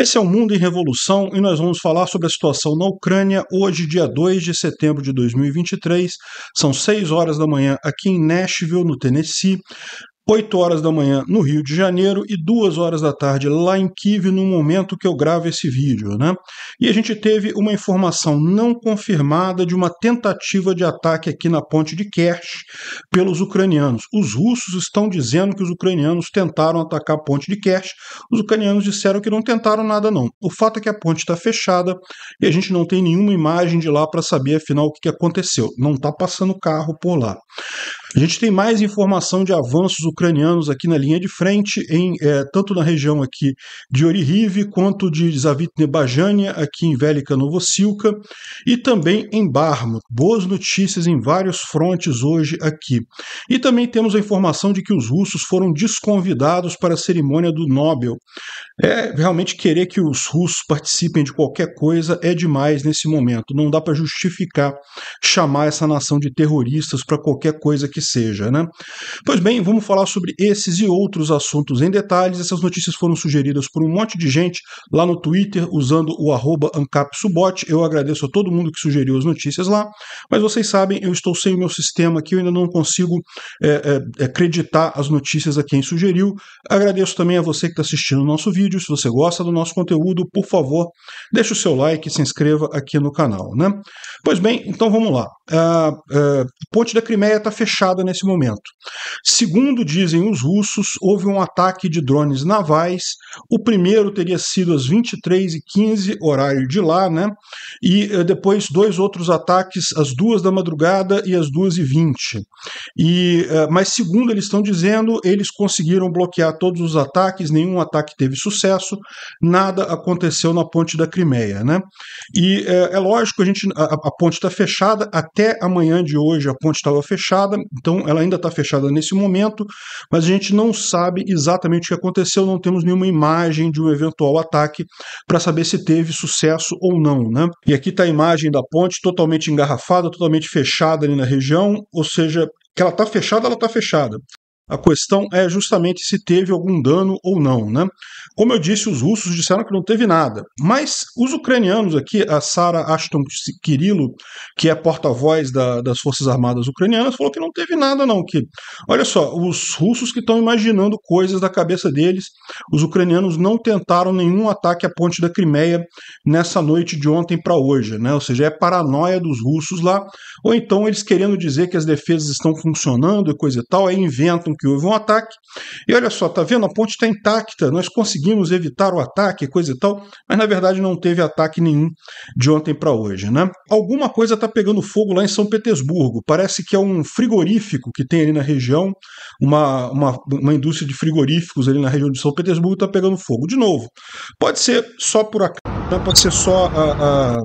Esse é o Mundo em Revolução e nós vamos falar sobre a situação na Ucrânia hoje, dia 2 de setembro de 2023. São 6 horas da manhã aqui em Nashville, no Tennessee. 8 horas da manhã no Rio de Janeiro e 2 horas da tarde lá em Kiev, no momento que eu gravo esse vídeo. Né? E a gente teve uma informação não confirmada de uma tentativa de ataque aqui na ponte de Kerch pelos ucranianos. Os russos estão dizendo que os ucranianos tentaram atacar a ponte de Kerch, os ucranianos disseram que não tentaram nada, não. O fato é que a ponte está fechada e a gente não tem nenhuma imagem de lá para saber afinal o que aconteceu. Não está passando carro por lá. A gente tem mais informação de avanços ucranianos aqui na linha de frente, em, é, tanto na região aqui de Orihiv, quanto de Zavitne Bajania, aqui em Velika Novosilka, e também em Barmut. Boas notícias em vários frontes hoje aqui. E também temos a informação de que os russos foram desconvidados para a cerimônia do Nobel. É, realmente querer que os russos participem de qualquer coisa é demais nesse momento. Não dá para justificar chamar essa nação de terroristas para qualquer coisa que que seja, né? Pois bem, vamos falar sobre esses e outros assuntos em detalhes. Essas notícias foram sugeridas por um monte de gente lá no Twitter usando o @ancapsubot. Eu agradeço a todo mundo que sugeriu as notícias lá, mas vocês sabem, eu estou sem o meu sistema aqui, eu ainda não consigo é, é, é, acreditar as notícias a quem sugeriu. Agradeço também a você que está assistindo o nosso vídeo. Se você gosta do nosso conteúdo, por favor, deixe o seu like e se inscreva aqui no canal, né? Pois bem, então vamos lá. A, ah, ah, a Ponte da Crimeia está fechada nesse momento. Segundo dizem os russos, houve um ataque de drones navais. O primeiro teria sido às 23h15, horário de lá, né? E eh, depois dois outros ataques às duas da madrugada e às 2h20. E, eh, mas segundo eles estão dizendo, eles conseguiram bloquear todos os ataques, nenhum ataque teve sucesso, nada aconteceu na ponte da Crimeia, né? E é, é lógico, a gente a, a ponte está fechada, até amanhã de hoje a ponte estava fechada, então, ela ainda está fechada nesse momento, mas a gente não sabe exatamente o que aconteceu, não temos nenhuma imagem de um eventual ataque para saber se teve sucesso ou não. Né? E aqui está a imagem da ponte totalmente engarrafada, totalmente fechada ali na região, ou seja, que ela está fechada, ela está fechada. A questão é justamente se teve algum dano ou não, né? Como eu disse, os russos disseram que não teve nada, mas os ucranianos aqui, a Sara Ashton Kirilo, que é porta-voz da, das Forças Armadas ucranianas, falou que não teve nada não, que olha só, os russos que estão imaginando coisas da cabeça deles, os ucranianos não tentaram nenhum ataque à ponte da Crimeia nessa noite de ontem para hoje, né? Ou seja, é paranoia dos russos lá, ou então eles querendo dizer que as defesas estão funcionando e coisa e tal, aí inventam que houve um ataque. E olha só, tá vendo? A ponte está intacta, nós conseguimos evitar o ataque, coisa e tal, mas na verdade não teve ataque nenhum de ontem para hoje, né? Alguma coisa está pegando fogo lá em São Petersburgo. Parece que é um frigorífico que tem ali na região, uma, uma, uma indústria de frigoríficos ali na região de São Petersburgo está pegando fogo. De novo, pode ser só por acaso, né? pode ser só a, a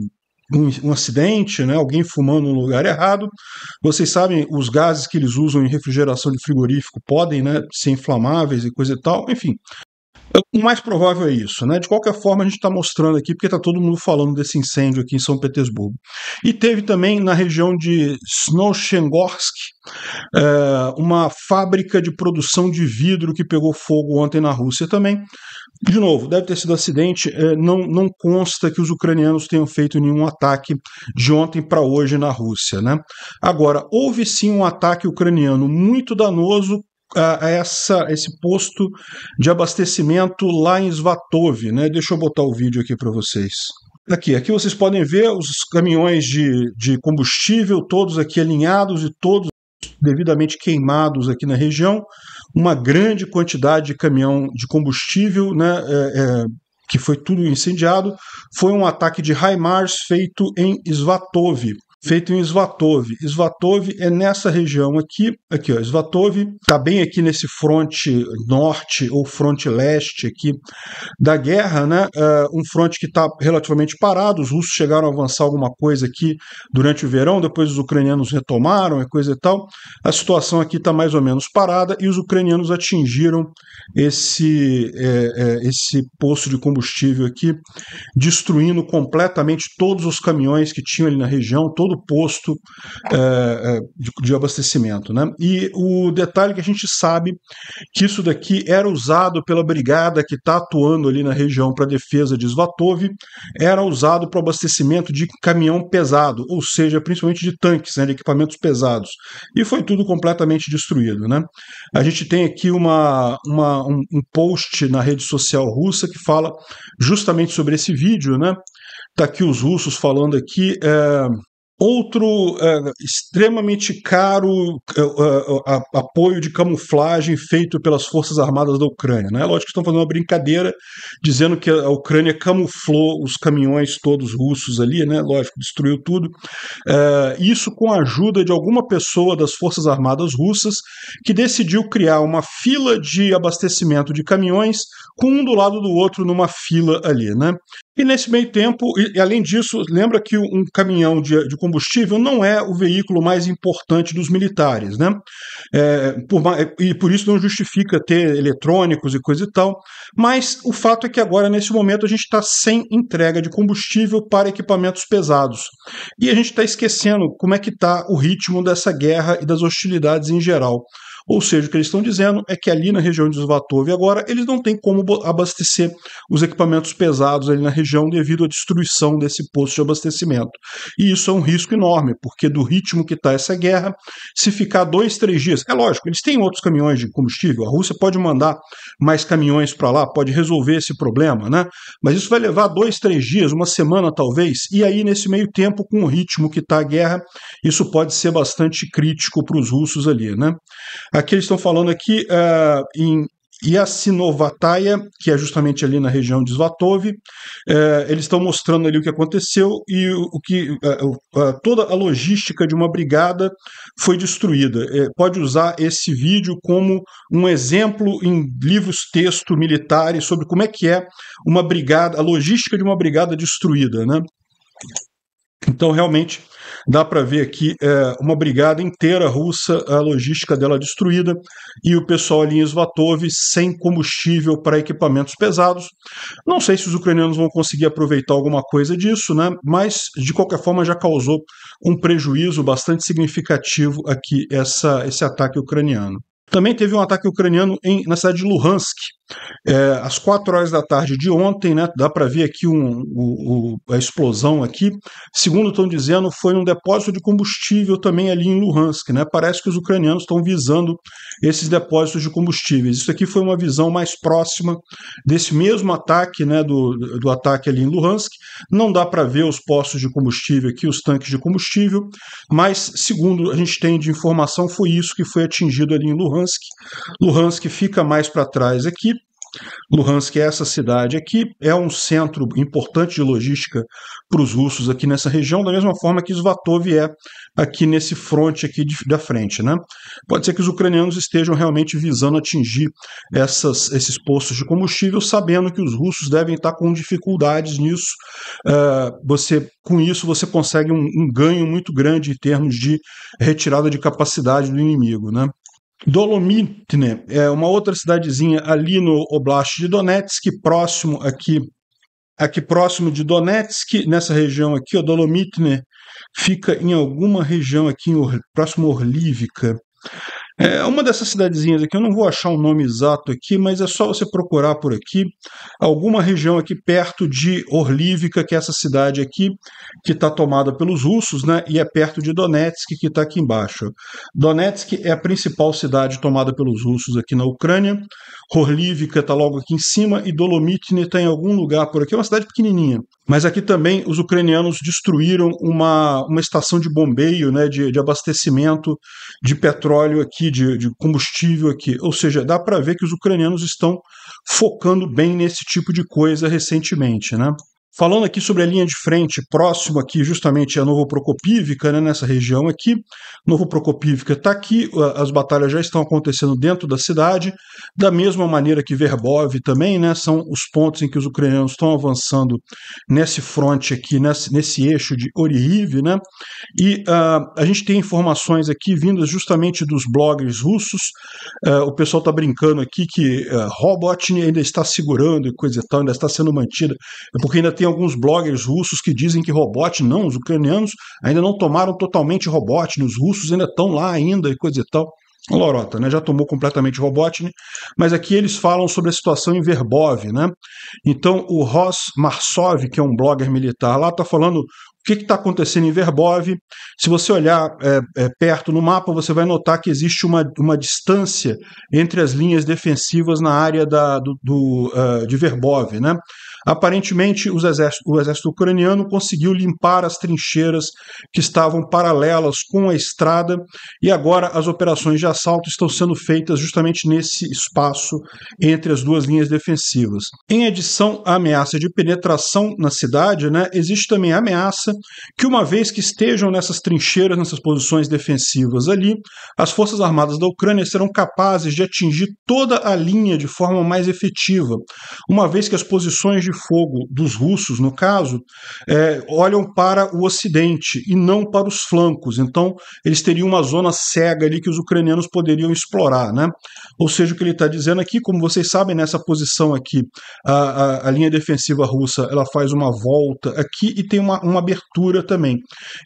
um acidente, né, alguém fumando no lugar errado. Vocês sabem, os gases que eles usam em refrigeração de frigorífico podem né, ser inflamáveis e coisa e tal, enfim. O mais provável é isso, né? De qualquer forma, a gente está mostrando aqui, porque está todo mundo falando desse incêndio aqui em São Petersburgo. E teve também na região de Snoshengorsk é, eh, uma fábrica de produção de vidro que pegou fogo ontem na Rússia também. De novo, deve ter sido acidente, eh, não, não consta que os ucranianos tenham feito nenhum ataque de ontem para hoje na Rússia. Né? Agora, houve sim um ataque ucraniano muito danoso a, essa, esse posto de abastecimento lá em Svatov. Né? Deixa eu botar o vídeo aqui para vocês. Aqui, aqui vocês podem ver os caminhões de, de combustível, todos aqui alinhados e todos devidamente queimados aqui na região uma grande quantidade de caminhão de combustível, né, é, é, que foi tudo incendiado, foi um ataque de HIMARS feito em Svatov, feito em Svatov. Svatov é nessa região aqui, aqui ó, Svatov está bem aqui nesse fronte norte ou fronte leste aqui da guerra, né? Uh, um fronte que está relativamente parado, os russos chegaram a avançar alguma coisa aqui durante o verão, depois os ucranianos retomaram e coisa e tal. A situação aqui está mais ou menos parada e os ucranianos atingiram esse, é, é, esse posto de combustível aqui, destruindo completamente todos os caminhões que tinham ali na região, todo do posto é, de, de, abastecimento. Né? E o detalhe que a gente sabe que isso daqui era usado pela brigada que está atuando ali na região para defesa de Svatov, era usado para abastecimento de caminhão pesado, ou seja, principalmente de tanques, né, de equipamentos pesados. E foi tudo completamente destruído. Né? A gente tem aqui uma, uma um, um post na rede social russa que fala justamente sobre esse vídeo, né? Tá aqui os russos falando aqui. É, Outro uh, extremamente caro uh, uh, apoio de camuflagem feito pelas Forças Armadas da Ucrânia. Né? Lógico que estão fazendo uma brincadeira dizendo que a Ucrânia camuflou os caminhões todos russos ali, né? lógico, destruiu tudo. isso com a ajuda de alguma pessoa das Forças Armadas russas que decidiu criar uma fila de abastecimento de caminhões com um do lado do outro numa fila ali. Né? E nesse meio tempo, e, além disso, lembra que um caminhão de, de, combustível não é o veículo mais importante dos militares, né? É, por, e por isso não justifica ter eletrônicos e coisa e tal. Mas o fato é que agora, nesse momento, a gente está sem entrega de combustível para equipamentos pesados. E a gente está esquecendo como é que está o ritmo dessa guerra e das hostilidades em geral. Ou seja, o que eles estão dizendo é que ali na região de Svatov agora eles não têm como abastecer os equipamentos pesados ali na região devido à destruição desse posto de abastecimento. E isso é um risco enorme, porque do ritmo que está essa guerra, se ficar dois, três dias, é lógico, eles têm outros caminhões de combustível, a Rússia pode mandar mais caminhões para lá, pode resolver esse problema, né? Mas isso vai levar dois, três dias, uma semana talvez, e aí nesse meio tempo, com o ritmo que está a guerra, isso pode ser bastante crítico para os russos ali, né? Aqui eles estão falando aqui uh, em Iacinovataya, que é justamente ali na região de Svatov. Eh, eles estão mostrando ali o que aconteceu e o, o que eh, toda a logística de uma brigada foi destruída. pode usar esse vídeo como um exemplo em livros texto militares sobre como é que é uma brigada, a logística de uma brigada destruída, né? Então realmente Dá para ver aqui é, uma brigada inteira russa, a logística dela destruída, e o pessoal ali em Svatov sem combustível para equipamentos pesados. Não sei se os ucranianos vão conseguir aproveitar alguma coisa disso, né? mas de qualquer forma já causou um prejuízo bastante significativo aqui essa, esse ataque ucraniano. Também teve um ataque ucraniano em, na cidade de Luhansk, é, às 4 horas da tarde de ontem, né, dá para ver aqui um, a explosão aqui, segundo estão dizendo, foi um depósito de combustível também ali em Luhansk. Né, parece que os ucranianos estão visando esses depósitos de combustíveis. Isso aqui foi uma visão mais próxima desse mesmo ataque, né, do, do ataque ali em Luhansk. Não dá para ver os postos de combustível aqui, os tanques de combustível, mas segundo a gente tem de informação, foi isso que foi atingido ali em Luhansk. Luhansk fica mais para trás aqui, Luhansk é essa cidade aqui, é um centro importante de logística para os russos aqui nessa região, da mesma forma que Svatov é aqui nesse fronte aqui de, da frente. Né? Pode ser que os ucranianos estejam realmente visando atingir essas, esses postos de combustível, sabendo que os russos devem estar com dificuldades nisso. Uh, você Com isso, você consegue um, um ganho muito grande em termos de retirada de capacidade do inimigo. Né? Dolomitne é uma outra cidadezinha ali no Oblast de Donetsk, próximo aqui, aqui próximo de Donetsk, nessa região aqui, o Dolomitne fica em alguma região aqui próximo a Orlívica. É uma dessas cidadezinhas aqui, eu não vou achar o um nome exato aqui, mas é só você procurar por aqui, alguma região aqui perto de Orlívica, que é essa cidade aqui, que está tomada pelos russos, né? E é perto de Donetsk, que está aqui embaixo. Donetsk é a principal cidade tomada pelos russos aqui na Ucrânia. Horlivka está logo aqui em cima e Dolomitne está em algum lugar por aqui. É uma cidade pequenininha. Mas aqui também os ucranianos destruíram uma, uma estação de bombeio, né, de, de abastecimento de petróleo aqui, de, de combustível aqui. Ou seja, dá para ver que os ucranianos estão focando bem nesse tipo de coisa recentemente. Né? Falando aqui sobre a linha de frente, próximo aqui justamente a Novo Procopívica, né, nessa região aqui. Novo Procopívica está aqui, as batalhas já estão acontecendo dentro da cidade, da mesma maneira que Verbov também, né, são os pontos em que os ucranianos estão avançando nesse fronte aqui, nesse, nesse eixo de Orihiv, né, e uh, a gente tem informações aqui vindas justamente dos bloggers russos, uh, o pessoal está brincando aqui que uh, Robotnik ainda está segurando e coisa e tal, ainda está sendo mantida, é porque ainda tem tem alguns bloggers russos que dizem que robot não, os ucranianos ainda não tomaram totalmente Robotnik, os russos ainda estão lá ainda e coisa e tal. Lorota, né? Já tomou completamente Robotnik, mas aqui eles falam sobre a situação em Verbov, né? Então o Ross Marsov, que é um blogger militar lá, está falando o que está acontecendo em Verbov? Se você olhar é, é, perto no mapa, você vai notar que existe uma, uma distância entre as linhas defensivas na área da, do, do uh, de Verbov. Né? Aparentemente, o exército ucraniano conseguiu limpar as trincheiras que estavam paralelas com a estrada e agora as operações de assalto estão sendo feitas justamente nesse espaço entre as duas linhas defensivas. Em adição à ameaça de penetração na cidade, né, existe também a ameaça que, uma vez que estejam nessas trincheiras, nessas posições defensivas ali, as Forças Armadas da Ucrânia serão capazes de atingir toda a linha de forma mais efetiva, uma vez que as posições de fogo dos russos, no caso, é, olham para o ocidente e não para os flancos. Então, eles teriam uma zona cega ali que os ucranianos poderiam explorar. Né? Ou seja, o que ele está dizendo aqui, como vocês sabem, nessa posição aqui, a, a, a, linha defensiva russa ela faz uma volta aqui e tem uma, uma abertura também.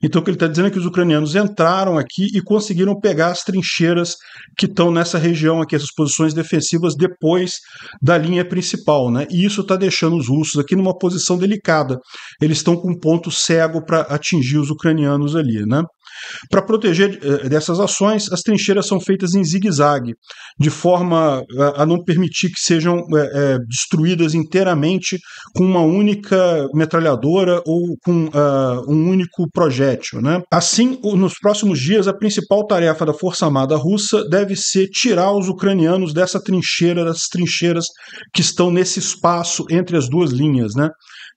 Então, o que ele está dizendo é que os ucranianos entraram aqui e conseguiram pegar as trincheiras que estão nessa região aqui, essas posições defensivas depois da linha principal. Né? E isso está deixando os russos russos aqui numa posição delicada. Eles estão com um ponto cego para atingir os ucranianos ali, né? Para proteger eh, dessas ações, as trincheiras são feitas em zigue-zague, de forma eh, a não permitir que sejam é, destruídas inteiramente com uma única metralhadora ou com uh, um único projétil. Né? Assim, nos próximos dias, a principal tarefa da Força Armada Russa deve ser tirar os ucranianos dessa trincheira, das trincheiras que estão nesse espaço entre as duas linhas. Né?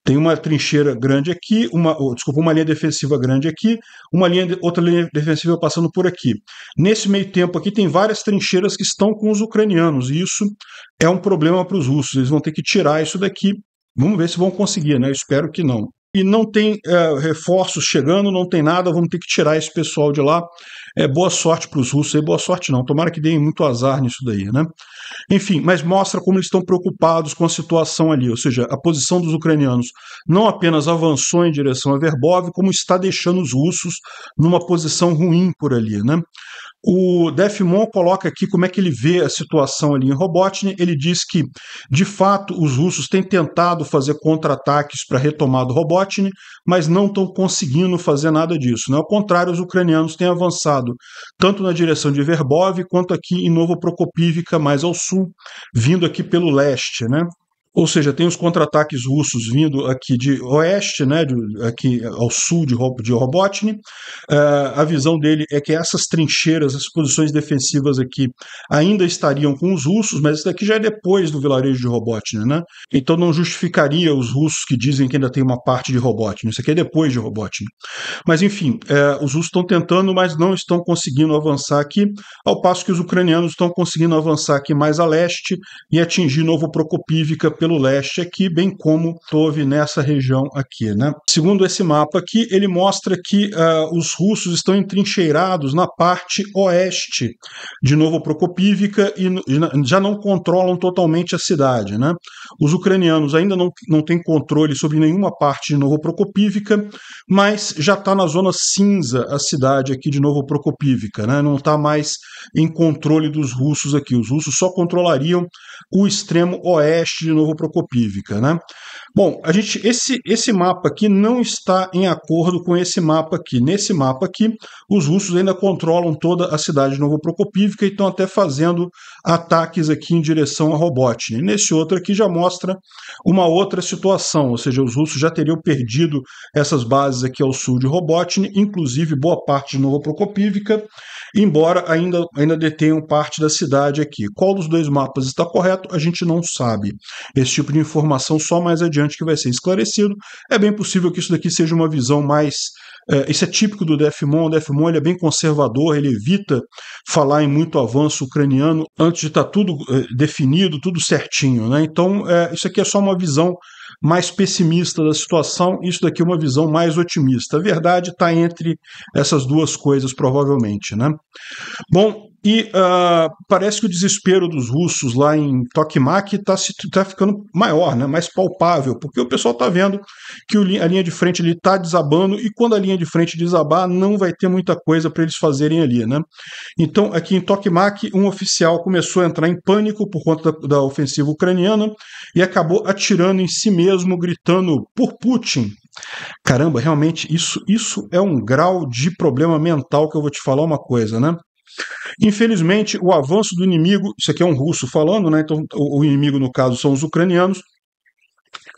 Tem uma trincheira grande aqui, uma, oh, desculpa, uma linha defensiva grande aqui, uma linha, outra linha defensiva passando por aqui. Nesse meio tempo aqui tem várias trincheiras que estão com os ucranianos, e isso é um problema para os russos. Eles vão ter que tirar isso daqui. Vamos ver se vão conseguir, né? Eu espero que não. E não tem é, reforços chegando, não tem nada, vamos ter que tirar esse pessoal de lá. É, boa sorte para os russos aí, boa sorte não. Tomara que deem muito azar nisso daí, né? Enfim, mas mostra como eles estão preocupados com a situação ali, ou seja, a posição dos ucranianos não apenas avançou em direção a Verbov, como está deixando os russos numa posição ruim por ali, né? O Defmon coloca aqui como é que ele vê a situação ali em Robotnik. Ele diz que, de fato, os russos têm tentado fazer contra-ataques para retomar do Robotnik, mas não estão conseguindo fazer nada disso. Né? Ao contrário, os ucranianos têm avançado tanto na direção de Verbov quanto aqui em Novo Prokopivka, mais ao sul, vindo aqui pelo leste. Né? Ou seja, tem os contra-ataques russos vindo aqui de oeste, né, de, aqui ao sul de, de Robotny. Uh, é, a visão dele é que essas trincheiras, as posições defensivas aqui, ainda estariam com os russos, mas isso daqui já é depois do vilarejo de Robotny, né? Então não justificaria os russos que dizem que ainda tem uma parte de Robotny. Isso aqui é depois de Robotny. Mas enfim, uh, os russos estão tentando, mas não estão conseguindo avançar aqui, ao passo que os ucranianos estão conseguindo avançar aqui mais a leste e atingir Novo Prokopivka pelo leste aqui, bem como Tove nessa região aqui. Né? Segundo esse mapa aqui, ele mostra que uh, os russos estão entrincheirados na parte oeste de Novo Prokopivka e já não controlam totalmente a cidade. Né? Os ucranianos ainda não, não têm controle sobre nenhuma parte de Novo Prokopivka, mas já está na zona cinza a cidade aqui de Novo Prokopivka, né? não está mais em controle dos russos aqui. Os russos só controlariam o extremo oeste de Novo Novo Procopívica, né? Bom, a gente esse esse mapa aqui não está em acordo com esse mapa aqui. Nesse mapa aqui, os russos ainda controlam toda a cidade de Novo Procopívica e estão até fazendo ataques aqui em direção a Robotnik. Nesse outro aqui já mostra uma outra situação, ou seja, os russos já teriam perdido essas bases aqui ao sul de Robotnik, inclusive boa parte de Novo Procopívica, embora ainda, ainda detenham parte da cidade aqui. Qual dos dois mapas está correto, a gente não sabe. Esse tipo de informação só mais adiante que vai ser esclarecido. É bem possível que isso daqui seja uma visão mais. É, isso é típico do Defmon. O Defmon ele é bem conservador, ele evita falar em muito avanço ucraniano antes de estar tá tudo é, definido, tudo certinho. Né? Então, é, isso aqui é só uma visão mais pessimista da situação, isso daqui é uma visão mais otimista. A verdade está entre essas duas coisas, provavelmente. Né? Bom, e uh, parece que o desespero dos russos lá em Tokmak está tá ficando maior, né, mais palpável, porque o pessoal está vendo que o, a linha de frente está desabando e quando a linha de frente desabar, não vai ter muita coisa para eles fazerem ali. Né? Então, aqui em Tokmak, um oficial começou a entrar em pânico por conta da, da ofensiva ucraniana e acabou atirando em si mesmo, gritando por Putin, Caramba, realmente isso, isso é um grau de problema mental que eu vou te falar uma coisa, né? Infelizmente, o avanço do inimigo, isso aqui é um russo falando, né? Então, o inimigo, no caso, são os ucranianos,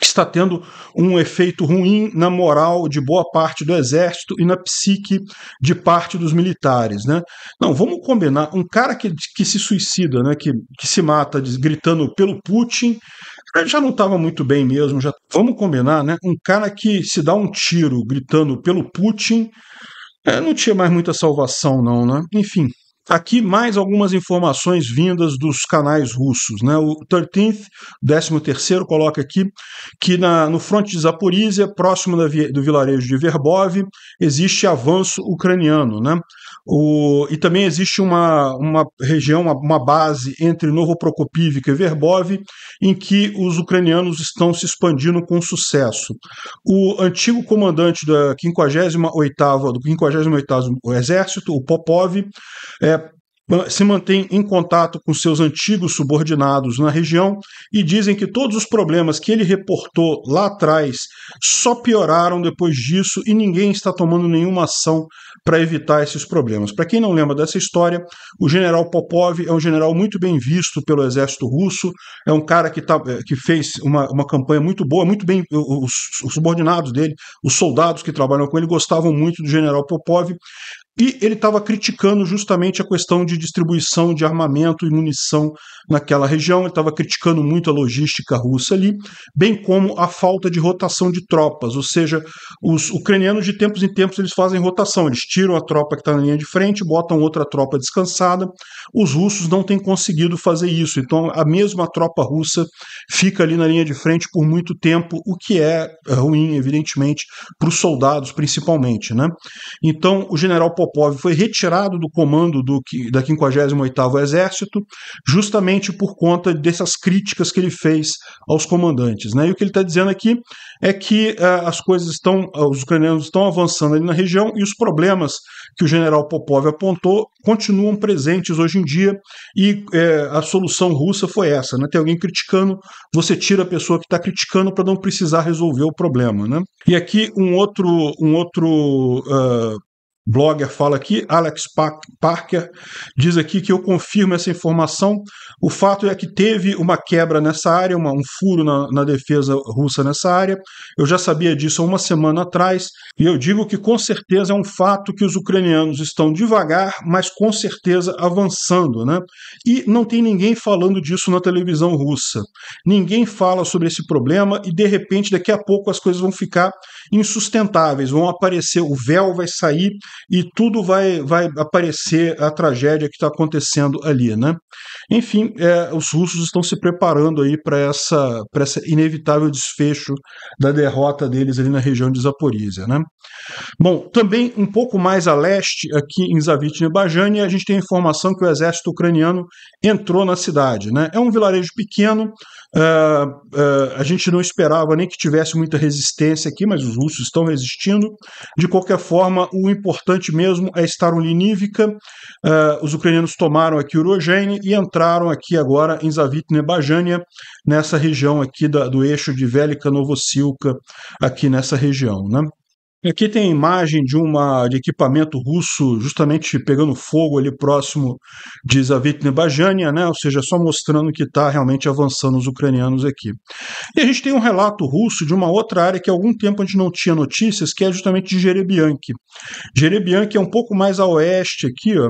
está tendo um efeito ruim na moral de boa parte do exército e na psique de parte dos militares, né? Não, vamos combinar, um cara que, que se suicida, né, que, que se mata gritando pelo Putin, eh, já não estava muito bem mesmo, já vamos combinar, né? Um cara que se dá um tiro gritando pelo Putin, é, não tinha mais muita salvação não, né? Enfim, Aqui mais algumas informações vindas dos canais russos. Né? O 13th, 13º, coloca aqui que na, no fronte de Zaporizhia, próximo da, do vilarejo de Verbov, existe avanço ucraniano. Né? O, e também existe uma, uma região, uma, uma base entre Novo Prokopivka e Verbov, em que os ucranianos estão se expandindo com sucesso. O antigo comandante da 58ª, do 58º Exército, o Popov, é, se mantém em contato com seus antigos subordinados na região e dizem que todos os problemas que ele reportou lá atrás só pioraram depois disso e ninguém está tomando nenhuma ação para evitar esses problemas. Para quem não lembra dessa história, o general Popov é um general muito bem visto pelo exército russo, é um cara que, tá, é, que fez uma, uma campanha muito boa, muito bem. Os, os subordinados dele, os soldados que trabalham com ele, gostavam muito do general Popov. E ele estava criticando justamente a questão de distribuição de armamento e munição naquela região, ele estava criticando muito a logística russa ali, bem como a falta de rotação de tropas, ou seja, os ucranianos de tempos em tempos eles fazem rotação, eles tiram a tropa que está na linha de frente, botam outra tropa descansada, os russos não têm conseguido fazer isso, então a mesma tropa russa fica ali na linha de frente por muito tempo, o que é, é ruim, evidentemente, para os soldados principalmente. Né? Então o general Popov foi retirado do comando do, da 58º Exército, justamente por conta dessas críticas que ele fez aos comandantes. Né? E o que ele está dizendo aqui é que uh, as coisas estão, uh, os ucranianos estão avançando ali na região e os problemas que o general Popov apontou continuam presentes hoje em dia e uh, a solução russa foi essa. Né? Tem alguém criticando, você tira a pessoa que está criticando para não precisar resolver o problema. Né? E aqui um outro, um outro blogger fala aqui, Alex Parker, diz aqui que eu confirmo essa informação. O fato é que teve uma quebra nessa área, uma, um furo na, na, defesa russa nessa área. Eu já sabia disso há uma semana atrás, e eu digo que com certeza é um fato que os ucranianos estão devagar, mas com certeza avançando. Né? E não tem ninguém falando disso na televisão russa. Ninguém fala sobre esse problema, e de repente, daqui a pouco, as coisas vão ficar insustentáveis, vão aparecer, o véu vai sair e tudo vai, vai aparecer a tragédia que está acontecendo ali, né? Enfim, é, os russos estão se preparando aí para essa, essa inevitável desfecho da derrota deles ali na região de Zaporizhia, né? Bom, também um pouco mais a leste, aqui em Zavitne Bajani, a gente tem informação que o exército ucraniano entrou na cidade, né? É um vilarejo pequeno, ah, ah, a gente não esperava nem que tivesse muita resistência aqui, mas os russos estão resistindo. De qualquer forma, o importante mesmo é estar em Linívica. Uh, os ucranianos tomaram aqui Urogene e entraram aqui agora em Zavitne Bajania, nessa região aqui da, do eixo de Velika Novosilka, aqui nessa região. Né? Aqui tem imagem de uma de equipamento russo justamente pegando fogo ali próximo de Zavitne né? ou seja, só mostrando que está realmente avançando os ucranianos aqui. E a gente tem um relato russo de uma outra área que há algum tempo a gente não tinha notícias, que é justamente de Jerebiank. Jerebiank é um pouco mais a oeste aqui, ó,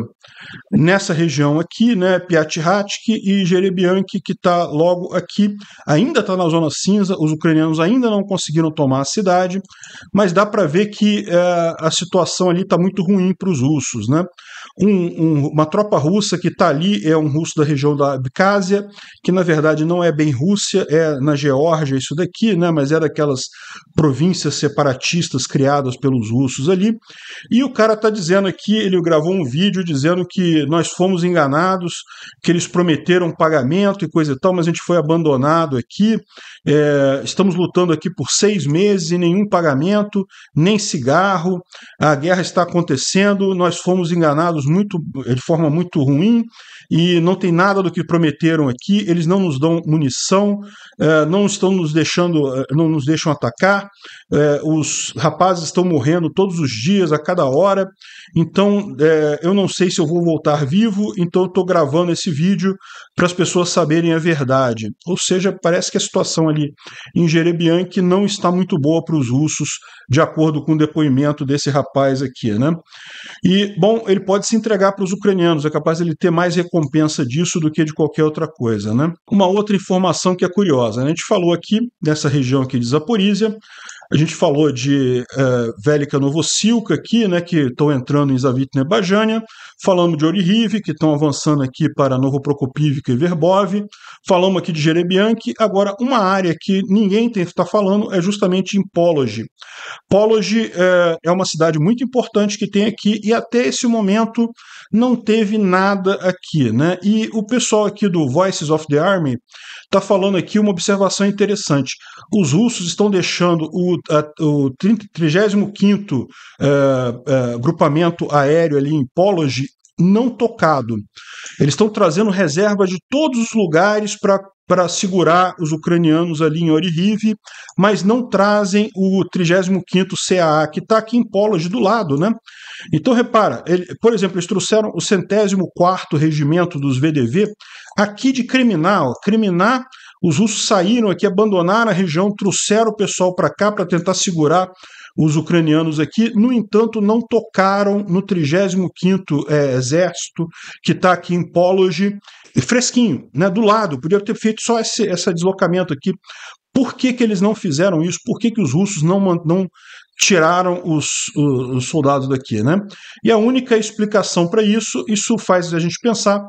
nessa região aqui, né? Piatihatik e Jerebiank, que está logo aqui, ainda está na zona cinza, os ucranianos ainda não conseguiram tomar a cidade, mas dá para ver que é, a situação ali está muito ruim para os russos. Né? Um, um, uma tropa russa que está ali é um russo da região da Abcásia, que na verdade não é bem Rússia, é na Geórgia isso daqui, né? mas é daquelas províncias separatistas criadas pelos russos ali. E o cara está dizendo aqui, ele gravou um vídeo dizendo que nós fomos enganados, que eles prometeram pagamento e coisa e tal, mas a gente foi abandonado aqui, é, estamos lutando aqui por seis meses e nenhum pagamento, nem cigarro, a guerra está acontecendo, nós fomos enganados muito, de forma muito ruim, e não tem nada do que prometeram aqui, eles não nos dão munição, eh, não estão nos deixando, eh, não nos deixam atacar, eh, os rapazes estão morrendo todos os dias, a cada hora, então eu não sei se eu vou voltar vivo, então eu estou gravando esse vídeo para as pessoas saberem a verdade. Ou seja, parece que a situação ali em que não está muito boa para os russos, de acordo com o depoimento desse rapaz aqui, né? E, bom, ele pode se entregar para os ucranianos, é capaz de ele ter mais recursos recompensa disso do que de qualquer outra coisa. Né? Uma outra informação que é curiosa, né? a gente falou aqui dessa região aqui de Zaporizhia, a gente falou de é, eh, Vélica Novosilka aqui, né, que estão entrando em Zavitne Bajania. Falamos de Orihiv, que estão avançando aqui para Novo Prokopivka e Verbov. Falamos aqui de Jerebianki. Agora, uma área que ninguém tem que estar falando é justamente em Pology. Pology é, eh, é uma cidade muito importante que tem aqui e até esse momento não teve nada aqui. Né? E o pessoal aqui do Voices of the Army está falando aqui uma observação interessante. Os russos estão deixando o, o 35 eh, eh, grupamento aéreo ali em Polog não tocado. Eles estão trazendo reservas de todos os lugares para para segurar os ucranianos ali em Orihiv, mas não trazem o 35º CAA, que está aqui em Poland, do lado, né? Então, repara, ele, por exemplo, eles trouxeram o centésimo quarto regimento dos VDV aqui de Criminal. Criminal, os russos saíram aqui, abandonaram a região, trouxeram o pessoal para cá para tentar segurar os ucranianos aqui, no entanto, não tocaram no 35º é, Exército, que está aqui em Polog, fresquinho, né, do lado. Podia ter feito só esse, esse deslocamento aqui. Por que, que eles não fizeram isso? Por que, que os russos não, não tiraram os, os, soldados daqui, né? E a única explicação para isso, isso faz a gente pensar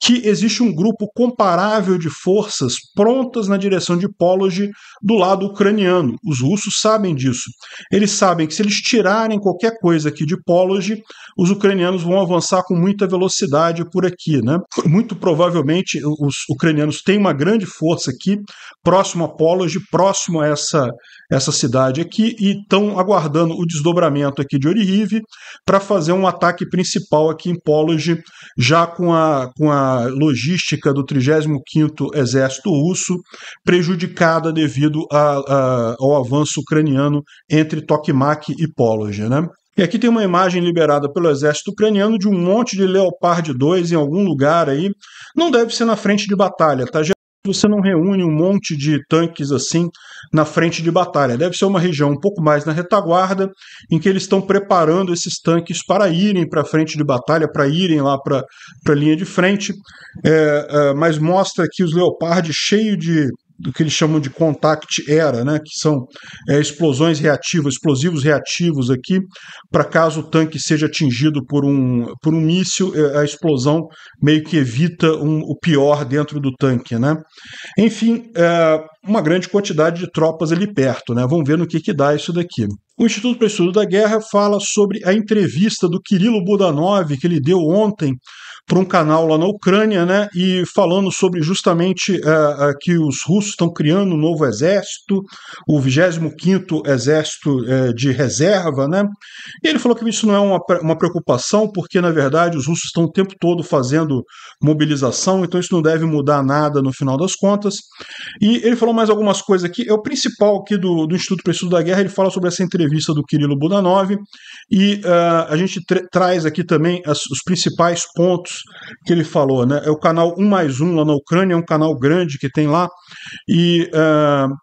que existe um grupo comparável de forças prontas na direção de Polog do lado ucraniano. Os russos sabem disso. Eles sabem que se eles tirarem qualquer coisa aqui de Polog, os ucranianos vão avançar com muita velocidade por aqui, né? Muito provavelmente os ucranianos têm uma grande força aqui próximo a Polog, próximo a essa essa cidade aqui e estão aguardando o desdobramento aqui de Orihive para fazer um ataque principal aqui em Pologe, já com a, com a logística do 35º Exército Russo prejudicada devido a, a, ao avanço ucraniano entre Tokmak e Pologe, né? E aqui tem uma imagem liberada pelo exército ucraniano de um monte de Leopard 2 em algum lugar aí. Não deve ser na frente de batalha, tá? você não reúne um monte de tanques assim na frente de batalha. Deve ser uma região um pouco mais na retaguarda, em que eles estão preparando esses tanques para irem para a frente de batalha, para irem lá para a linha de frente. É, é, mas mostra aqui os Leopard cheio de do que eles chamam de contact era, né, que são é, explosões reativas, explosivos reativos aqui, para caso o tanque seja atingido por um, por um míssil, é, a explosão meio que evita um, o pior dentro do tanque. Né? Enfim, é, uma grande quantidade de tropas ali perto. Né? Vamos ver no que, que dá isso daqui. O Instituto para o Estudo da Guerra fala sobre a entrevista do Kirilo Budanov que ele deu ontem para um canal lá na Ucrânia, né? E falando sobre justamente uh, uh, que os russos estão criando um novo exército, o 25 Exército uh, de Reserva, né? E ele falou que isso não é uma, uma preocupação, porque, na verdade, os russos estão o tempo todo fazendo mobilização, então isso não deve mudar nada no final das contas. E ele falou mais algumas coisas aqui. É o principal aqui do, do Instituto para Estudo da Guerra, ele fala sobre essa entrevista do Kirilo Budanov, e a gente tra traz aqui também as, os principais pontos que ele falou, né? É o canal 1 mais 1 lá na Ucrânia, é um canal grande que tem lá, e uh,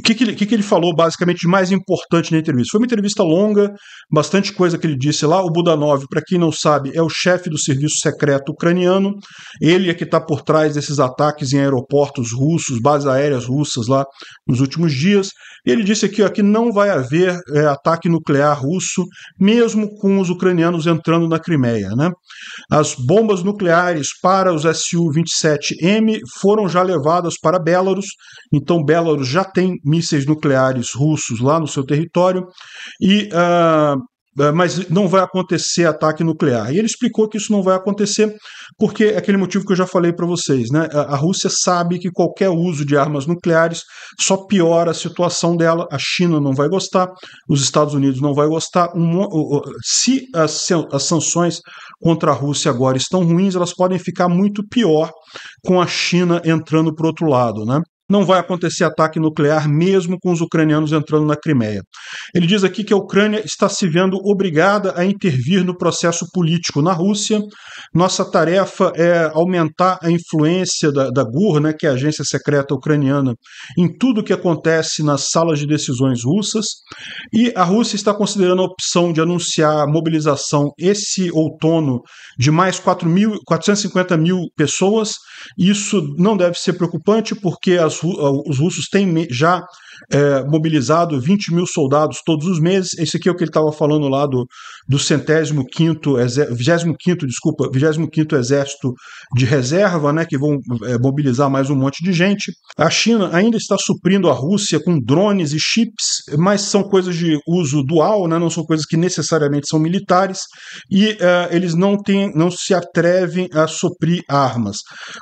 o que, que, ele, que, que ele falou basicamente de mais importante na entrevista? Foi uma entrevista longa, bastante coisa que ele disse lá. O Budanov, para quem não sabe, é o chefe do serviço secreto ucraniano. Ele é que está por trás desses ataques em aeroportos russos, bases aéreas russas lá nos últimos dias. Ele disse aqui ó, que não vai haver é, ataque nuclear russo, mesmo com os ucranianos entrando na Crimeia. Né? As bombas nucleares para os Su-27M foram já levadas para Belarus, então Belarus já tem mísseis nucleares russos lá no seu território, e, uh, mas não vai acontecer ataque nuclear. E ele explicou que isso não vai acontecer porque é aquele motivo que eu já falei para vocês. Né? A Rússia sabe que qualquer uso de armas nucleares só piora a situação dela, a China não vai gostar, os Estados Unidos não vai gostar. Um, se as, as sanções contra a Rússia agora estão ruins, elas podem ficar muito pior com a China entrando para outro lado. Né? não vai acontecer ataque nuclear mesmo com os ucranianos entrando na Crimeia. Ele diz aqui que a Ucrânia está se vendo obrigada a intervir no processo político na Rússia. Nossa tarefa é aumentar a influência da, da GUR, né, que é a agência secreta ucraniana, em tudo o que acontece nas salas de decisões russas. E a Rússia está considerando a opção de anunciar a mobilização esse outono de mais 4 mil, 450 mil pessoas. Isso não deve ser preocupante, porque as ah, os russos têm já é, mobilizado 20 mil soldados todos os meses. Esse aqui é o que ele estava falando lá do, do centésimo quinto, 25 desculpa, quinto Exército de Reserva, né, que vão é, mobilizar mais um monte de gente. A China ainda está suprindo a Rússia com drones e chips, mas são coisas de uso dual, né, não são coisas que necessariamente são militares, e é, eles não, têm, não se atrevem a suprir armas.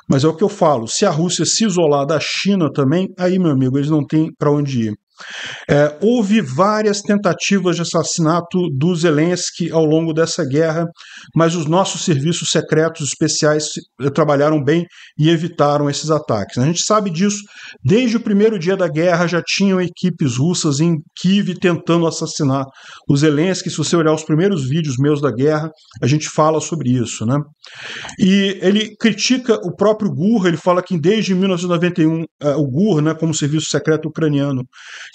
Mas é o que eu falo, se a Rússia se isolar da China também, aí, meu amigo, eles não têm para onde tecnologia. É, houve várias tentativas de assassinato do Zelensky ao longo dessa guerra, mas os nossos serviços secretos especiais trabalharam bem e evitaram esses ataques. A gente sabe disso. Desde o primeiro dia da guerra já tinham equipes russas em Kiev tentando assassinar o Zelensky. Se você olhar os primeiros vídeos meus da guerra, a gente fala sobre isso, né? E ele critica o próprio Gur, ele fala que desde 1991 eh, o Gur, né, como serviço secreto ucraniano,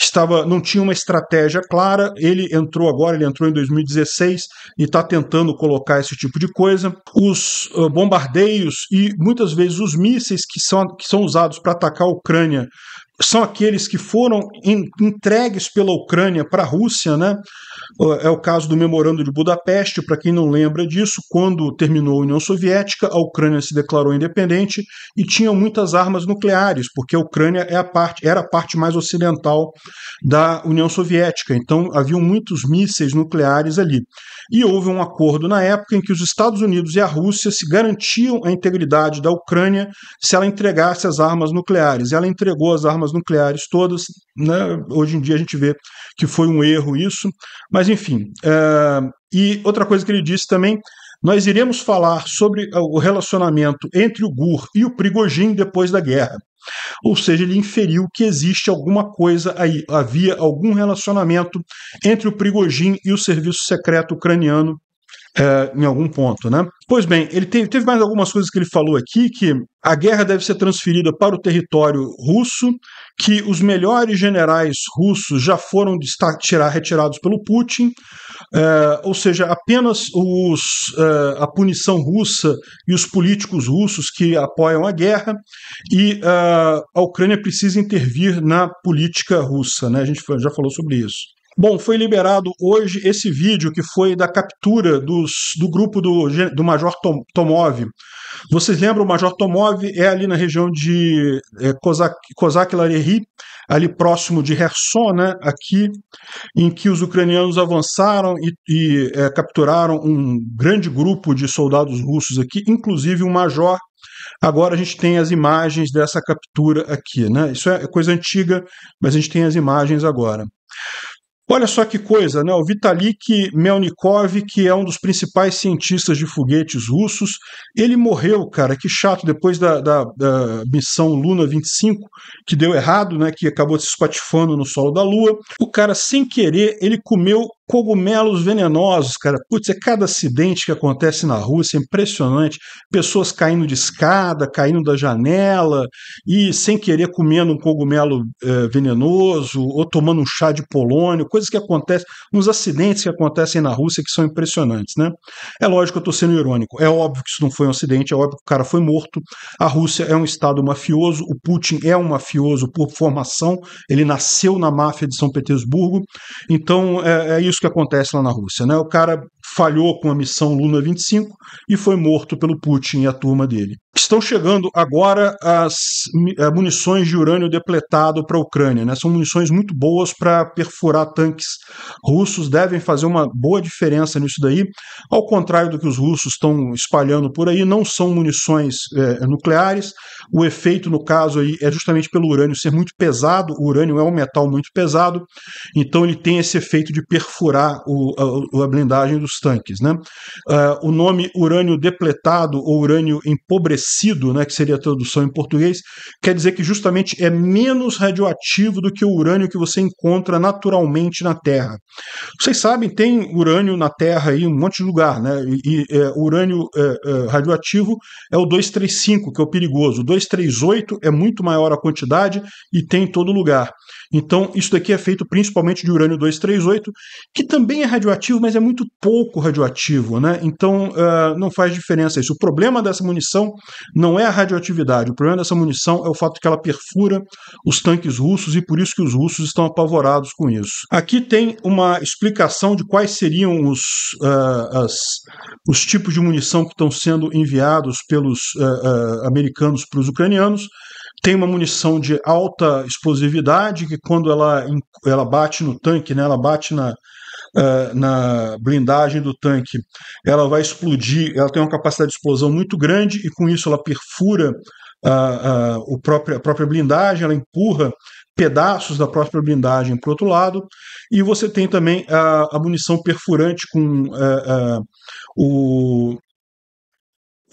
estava não tinha uma estratégia clara. Ele entrou agora, ele entrou em 2016 e está tentando colocar esse tipo de coisa. Os uh, bombardeios e muitas vezes os mísseis que são, que são usados para atacar a Ucrânia são aqueles que foram entregues pela Ucrânia para a Rússia, né? É o caso do Memorando de Budapeste, para quem não lembra disso, quando terminou a União Soviética, a Ucrânia se declarou independente e tinha muitas armas nucleares, porque a Ucrânia é a parte, era a parte mais ocidental da União Soviética, então haviam muitos mísseis nucleares ali. E houve um acordo na época em que os Estados Unidos e a Rússia se garantiam a integridade da Ucrânia se ela entregasse as armas nucleares. Ela entregou as armas nucleares todas, né? hoje em dia a gente vê que foi um erro isso, mas, enfim. Uh, e outra coisa que ele disse também. Nós iremos falar sobre o relacionamento entre o Gur e o Prigogine depois da guerra. Ou seja, ele inferiu que existe alguma coisa aí, havia algum relacionamento entre o Prigogine e o serviço secreto ucraniano é, em algum ponto, né? Pois bem, ele teve, teve mais algumas coisas que ele falou aqui, que a guerra deve ser transferida para o território russo, que os melhores generais russos já foram tirar, retirados pelo Putin, é, ou seja, apenas os, é, a punição russa e os políticos russos que apoiam a guerra, e é, a Ucrânia precisa intervir na política russa, né? a gente já falou sobre isso. Bom, foi liberado hoje esse vídeo que foi da captura dos, do grupo do, do Major Tomov. Vocês lembram, o Major Tomov é ali na região de é, Kozak, Kozak Lareri, ali próximo de Herson, né, aqui, em que os ucranianos avançaram e, e é, capturaram um grande grupo de soldados russos aqui, inclusive um major Agora a gente tem as imagens dessa captura aqui, né? Isso é coisa antiga, mas a gente tem as imagens agora. Olha só que coisa, né? O Vitalik Melnikov, que é um dos principais cientistas de foguetes russos, ele morreu, cara, que chato, depois da, da, da missão Luna 25, que deu errado, né? Que acabou se espatifando no solo da Lua. O cara, sem querer, ele comeu cogumelos venenosos, cara. Putz, é cada acidente que acontece na Rússia, é impressionante. Pessoas caindo de escada, caindo da janela e sem querer comendo um cogumelo eh, venenoso ou tomando um chá de polônio, coisa coisas que acontecem, nos acidentes que acontecem na Rússia que são impressionantes, né? É lógico, eu estou sendo irônico. É óbvio que isso não foi um acidente, é óbvio que o cara foi morto. A Rússia é um estado mafioso, o Putin é um mafioso por formação, ele nasceu na máfia de São Petersburgo. Então é, é isso que acontece lá na Rússia, né? O cara falhou com a missão Luna 25 e foi morto pelo Putin e a turma dele. Estão chegando agora as eh, munições de urânio depletado para a Ucrânia. Né? São munições muito boas para perfurar tanques russos, devem fazer uma boa diferença nisso daí. Ao contrário do que os russos estão espalhando por aí, não são munições é, nucleares, o efeito, no caso, aí, é justamente pelo urânio ser muito pesado. O urânio é um metal muito pesado, então ele tem esse efeito de perfurar o, a, a, blindagem dos tanques. Né? Uh, o nome urânio depletado ou urânio empobrecido, né, que seria a tradução em português, quer dizer que justamente é menos radioativo do que o urânio que você encontra naturalmente na Terra. Vocês sabem, tem urânio na Terra aí em um monte de lugar, né? E, e é, urânio é, é, radioativo é o 235, que é o perigoso. O 238 é muito maior a quantidade e tem em todo lugar. Então, isso daqui é feito principalmente de urânio 238, que também é radioativo, mas é muito pouco radioativo, né? Então, uh, não faz diferença isso. O problema dessa munição não é a radioatividade, o problema dessa munição é o fato que ela perfura os tanques russos e por isso que os russos estão apavorados com isso. Aqui tem uma explicação de quais seriam os, uh, as, os tipos de munição que estão sendo enviados pelos uh, americanos para dos ucranianos. Tem uma munição de alta explosividade que, quando ela, ela bate no tanque, né, ela bate na, uh, na blindagem do tanque, ela vai explodir. Ela tem uma capacidade de explosão muito grande e, com isso, ela perfura uh, uh, o próprio, a própria blindagem, ela empurra pedaços da própria blindagem para o outro lado, e você tem também a, a munição perfurante com a, eh, eh, o,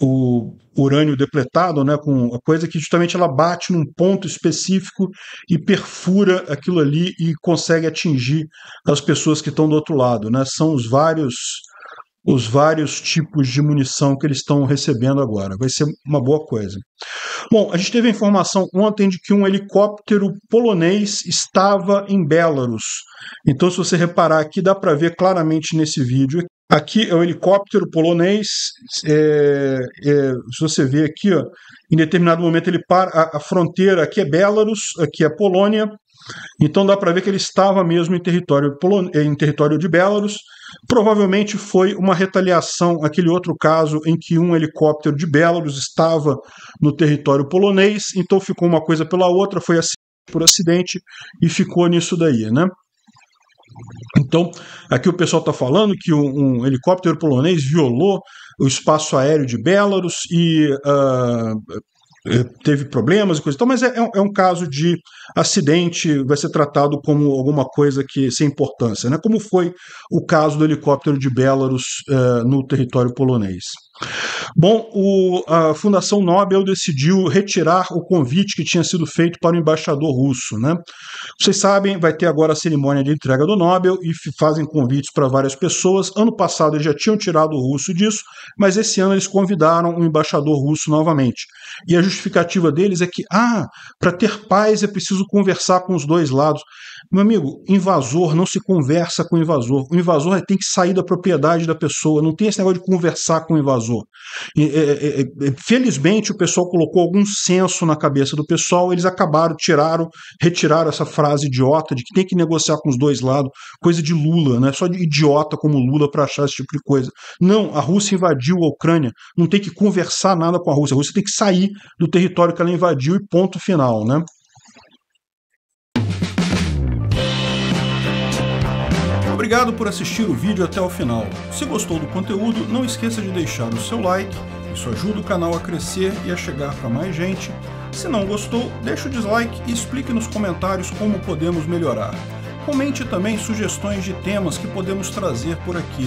o urânio depletado, né, com a coisa que justamente ela bate num ponto específico e perfura aquilo ali e consegue atingir as pessoas que estão do outro lado, né? São os vários os vários tipos de munição que eles estão recebendo agora. Vai ser uma boa coisa. Bom, a gente teve a informação ontem de que um helicóptero polonês estava em Belarus. Então, se você reparar aqui, dá para ver claramente nesse vídeo Aqui é o helicóptero polonês. É, é, se você vê aqui, ó, em determinado momento ele para. A, a fronteira aqui é Belarus, aqui é Polônia. Então dá para ver que ele estava mesmo em território, é, em território de Belarus. Provavelmente foi uma retaliação aquele outro caso em que um helicóptero de Belarus estava no território polonês, então ficou uma coisa pela outra, foi por acidente e ficou nisso daí, né? Então, aqui o pessoal está falando que um, um, helicóptero polonês violou o espaço aéreo de Belarus e uh, eh, teve problemas e coisa e tal, mas é, é, é, um caso de acidente, vai ser tratado como alguma coisa que sem importância, né? como foi o caso do helicóptero de Belarus uh, no território polonês. Bom, o, a Fundação Nobel decidiu retirar o convite que tinha sido feito para o embaixador russo. Né? Vocês sabem, vai ter agora a cerimônia de entrega do Nobel e fazem convites para várias pessoas. Ano passado eles já tinham tirado o russo disso, mas esse ano eles convidaram o embaixador russo novamente. E a justificativa deles é que, ah, para ter paz é preciso conversar com os dois lados. Meu amigo, invasor não se conversa com invasor. O invasor tem que sair da propriedade da pessoa, não tem esse negócio de conversar com o invasor. E, é é, é, é, felizmente, o pessoal colocou algum senso na cabeça do pessoal, eles acabaram, tiraram, retiraram essa frase idiota de que tem que negociar com os dois lados, coisa de Lula, né? Só de idiota como Lula para achar esse tipo de coisa. Não, a Rússia invadiu a Ucrânia, não tem que conversar nada com a Rússia, a Rússia tem que sair sair do território que ela invadiu e ponto final, né? Obrigado por assistir o vídeo até o final. Se gostou do conteúdo, não esqueça de deixar o seu like, isso ajuda o canal a crescer e a chegar para mais gente. Se não gostou, deixa o dislike e explique nos comentários como podemos melhorar. Comente também sugestões de temas que podemos trazer por aqui.